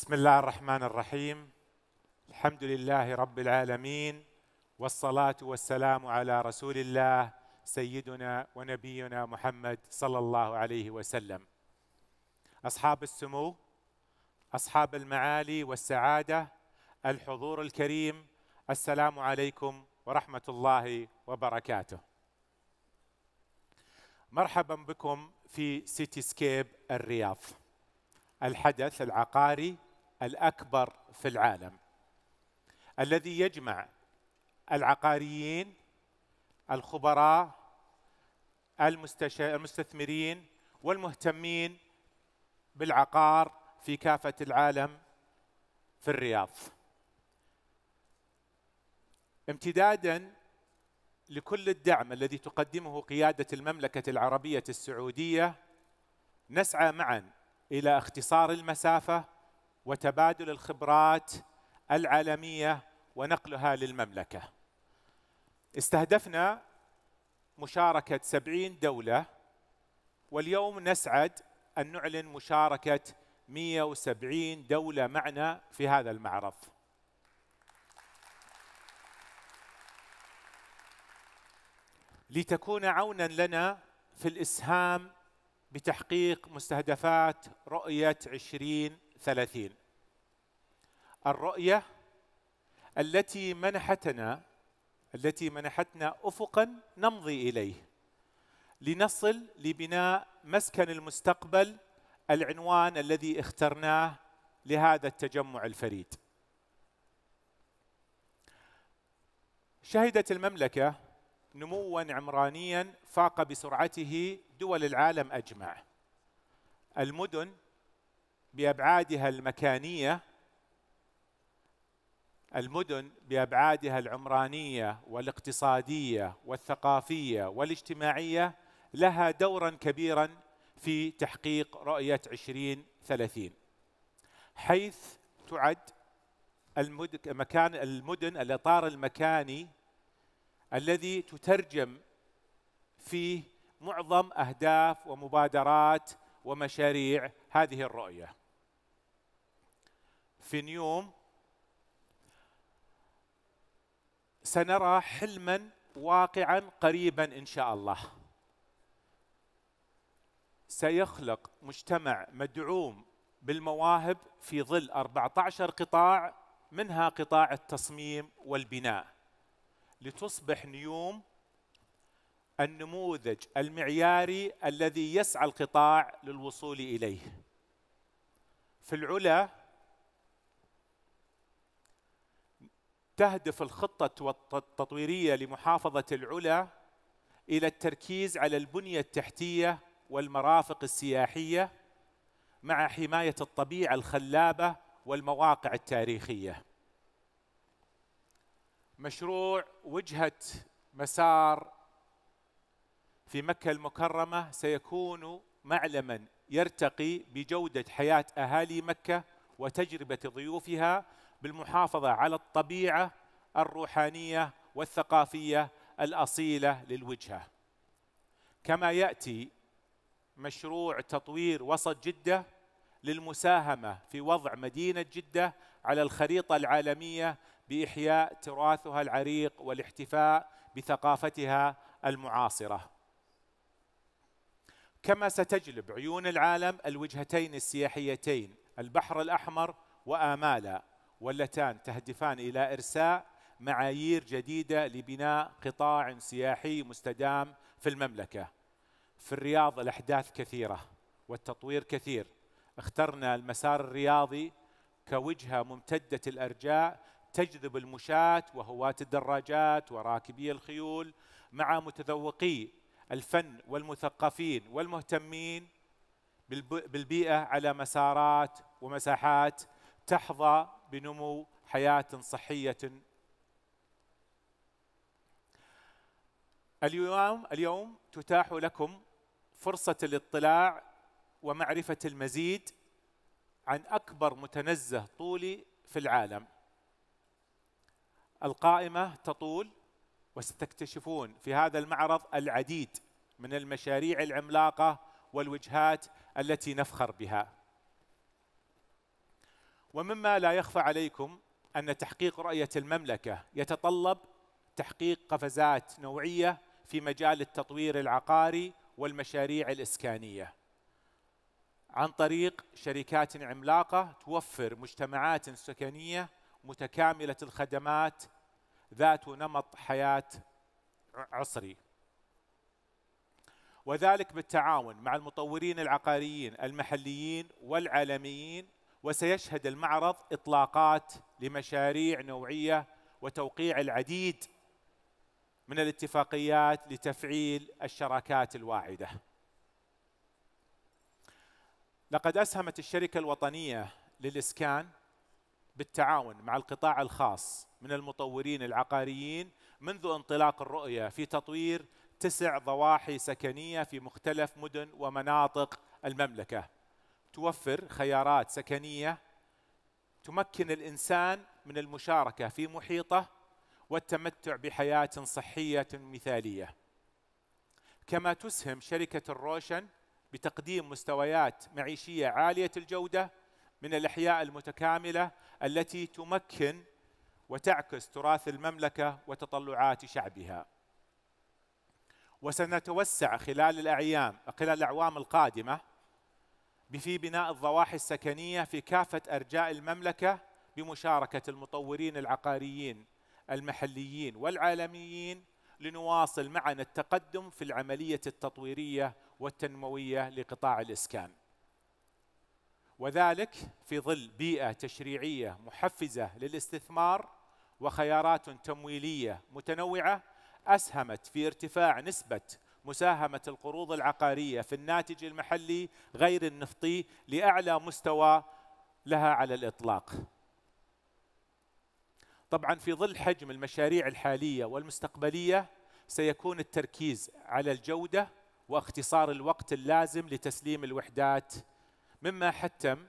بسم الله الرحمن الرحيم الحمد لله رب العالمين والصلاه والسلام على رسول الله سيدنا ونبينا محمد صلى الله عليه وسلم اصحاب السمو اصحاب المعالي والسعاده الحضور الكريم السلام عليكم ورحمه الله وبركاته مرحبا بكم في سيتي سكيب الرياض الحدث العقاري الأكبر في العالم الذي يجمع العقاريين الخبراء المستثمرين والمهتمين بالعقار في كافة العالم في الرياض امتدادا لكل الدعم الذي تقدمه قيادة المملكة العربية السعودية نسعى معا إلى اختصار المسافة وتبادل الخبرات العالميه ونقلها للمملكه. استهدفنا مشاركه 70 دوله واليوم نسعد ان نعلن مشاركه 170 دوله معنا في هذا المعرض. لتكون عونا لنا في الاسهام بتحقيق مستهدفات رؤيه 2030 الرؤية التي منحتنا التي منحتنا أفقا نمضي إليه لنصل لبناء مسكن المستقبل العنوان الذي اخترناه لهذا التجمع الفريد شهدت المملكة نموا عمرانيا فاق بسرعته دول العالم أجمع المدن بأبعادها المكانية المدن بابعادها العمرانيه والاقتصاديه والثقافيه والاجتماعيه لها دورا كبيرا في تحقيق رؤيه 2030 حيث تعد المكان مكان المدن الاطار المكاني الذي تترجم فيه معظم اهداف ومبادرات ومشاريع هذه الرؤيه. في نيوم سنرى حلما واقعا قريبا ان شاء الله سيخلق مجتمع مدعوم بالمواهب في ظل 14 قطاع منها قطاع التصميم والبناء لتصبح نيوم النموذج المعياري الذي يسعى القطاع للوصول اليه في العلا تهدف الخطة التطويرية لمحافظة العلا إلى التركيز على البنية التحتية والمرافق السياحية مع حماية الطبيعة الخلابة والمواقع التاريخية. مشروع وجهة مسار في مكة المكرمة سيكون معلما يرتقي بجودة حياة أهالي مكة وتجربة ضيوفها بالمحافظه على الطبيعه الروحانيه والثقافيه الاصيله للوجهه. كما ياتي مشروع تطوير وسط جده للمساهمه في وضع مدينه جده على الخريطه العالميه باحياء تراثها العريق والاحتفاء بثقافتها المعاصره. كما ستجلب عيون العالم الوجهتين السياحيتين البحر الاحمر وامالا واللتان تهدفان إلى إرساء معايير جديدة لبناء قطاع سياحي مستدام في المملكة في الرياض الأحداث كثيرة والتطوير كثير اخترنا المسار الرياضي كوجهة ممتدة الأرجاء تجذب المشاة وهواة الدراجات وراكبي الخيول مع متذوقي الفن والمثقفين والمهتمين بالبيئة على مسارات ومساحات تحظى بنمو حياه صحيه اليوم اليوم تتاح لكم فرصه الاطلاع ومعرفه المزيد عن اكبر متنزه طولي في العالم القائمه تطول وستكتشفون في هذا المعرض العديد من المشاريع العملاقه والوجهات التي نفخر بها ومما لا يخفى عليكم أن تحقيق رؤية المملكة يتطلب تحقيق قفزات نوعية في مجال التطوير العقاري والمشاريع الإسكانية عن طريق شركات عملاقة توفر مجتمعات سكنية متكاملة الخدمات ذات نمط حياة عصري وذلك بالتعاون مع المطورين العقاريين المحليين والعالميين وسيشهد المعرض إطلاقات لمشاريع نوعية وتوقيع العديد من الاتفاقيات لتفعيل الشراكات الواعدة لقد أسهمت الشركة الوطنية للإسكان بالتعاون مع القطاع الخاص من المطورين العقاريين منذ انطلاق الرؤية في تطوير تسع ضواحي سكنية في مختلف مدن ومناطق المملكة توفر خيارات سكنيه تمكن الانسان من المشاركه في محيطه والتمتع بحياه صحيه مثاليه كما تسهم شركه الروشن بتقديم مستويات معيشيه عاليه الجوده من الاحياء المتكامله التي تمكن وتعكس تراث المملكه وتطلعات شعبها وسنتوسع خلال الاعيام خلال الاعوام القادمه في بناء الضواحي السكنية في كافة أرجاء المملكة بمشاركة المطورين العقاريين المحليين والعالميين لنواصل معا التقدم في العملية التطويرية والتنموية لقطاع الإسكان وذلك في ظل بيئة تشريعية محفزة للاستثمار وخيارات تمويلية متنوعة أسهمت في ارتفاع نسبة مساهمة القروض العقارية في الناتج المحلي غير النفطي لأعلى مستوى لها على الإطلاق طبعا في ظل حجم المشاريع الحالية والمستقبلية سيكون التركيز على الجودة واختصار الوقت اللازم لتسليم الوحدات مما حتم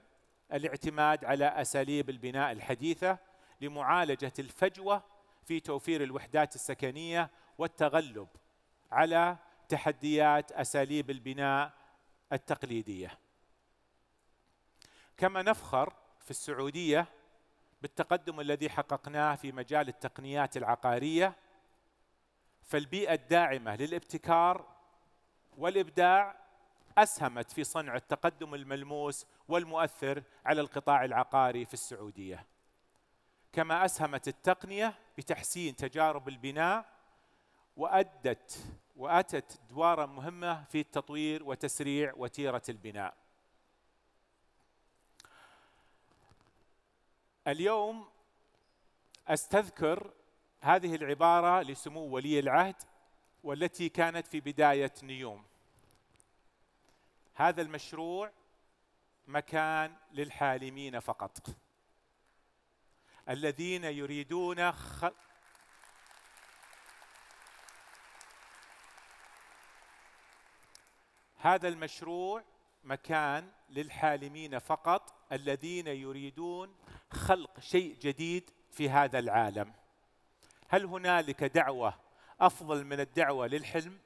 الاعتماد على أساليب البناء الحديثة لمعالجة الفجوة في توفير الوحدات السكنية والتغلب على تحديات اساليب البناء التقليديه. كما نفخر في السعوديه بالتقدم الذي حققناه في مجال التقنيات العقاريه فالبيئه الداعمه للابتكار والابداع اسهمت في صنع التقدم الملموس والمؤثر على القطاع العقاري في السعوديه. كما اسهمت التقنيه بتحسين تجارب البناء وادت واتت دوارا مهمه في التطوير وتسريع وتيره البناء. اليوم استذكر هذه العباره لسمو ولي العهد والتي كانت في بدايه نيوم. هذا المشروع مكان للحالمين فقط. الذين يريدون خلق هذا المشروع مكان للحالمين فقط الذين يريدون خلق شيء جديد في هذا العالم هل هنالك دعوه افضل من الدعوه للحلم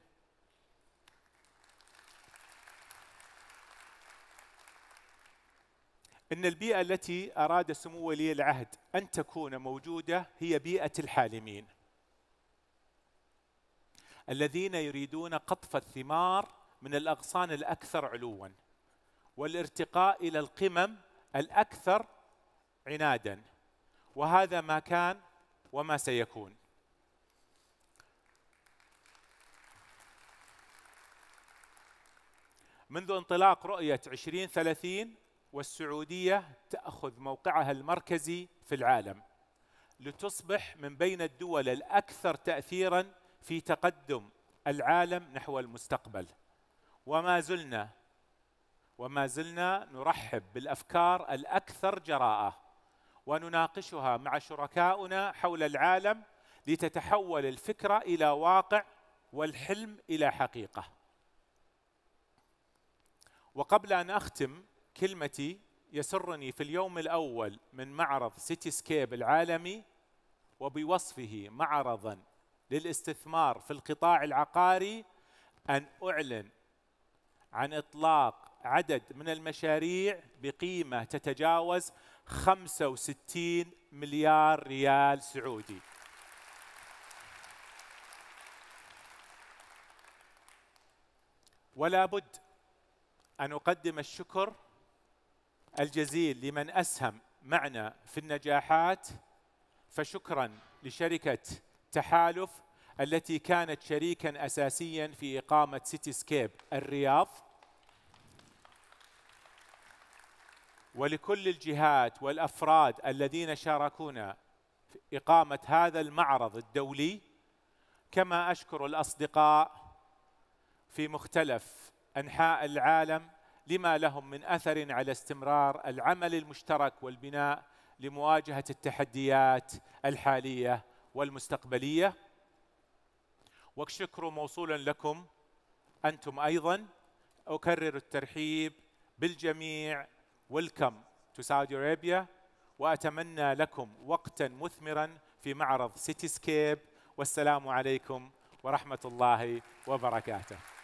ان البيئه التي اراد سمو ولي العهد ان تكون موجوده هي بيئه الحالمين الذين يريدون قطف الثمار من الاغصان الاكثر علوا والارتقاء الى القمم الاكثر عنادا وهذا ما كان وما سيكون منذ انطلاق رؤية 2030 والسعودية تأخذ موقعها المركزي في العالم لتصبح من بين الدول الأكثر تأثيراً في تقدم العالم نحو المستقبل وما زلنا وما زلنا نرحب بالافكار الاكثر جراءه ونناقشها مع شركاؤنا حول العالم لتتحول الفكره الى واقع والحلم الى حقيقه وقبل ان اختم كلمتي يسرني في اليوم الاول من معرض سيتي سكيب العالمي وبوصفه معرضا للاستثمار في القطاع العقاري ان اعلن عن إطلاق عدد من المشاريع بقيمة تتجاوز 65 مليار ريال سعودي ولا بد أن أقدم الشكر الجزيل لمن أسهم معنا في النجاحات فشكرا لشركة تحالف التي كانت شريكا أساسيا في إقامة سيتي سكيب الرياض ولكل الجهات والأفراد الذين شاركونا في إقامة هذا المعرض الدولي كما أشكر الأصدقاء في مختلف أنحاء العالم لما لهم من أثر على استمرار العمل المشترك والبناء لمواجهة التحديات الحالية والمستقبلية والشكر موصول لكم انتم ايضا اكرر الترحيب بالجميع ويلكم تو سعودي ارابيا واتمنى لكم وقتا مثمرا في معرض سيتي سكيب والسلام عليكم ورحمه الله وبركاته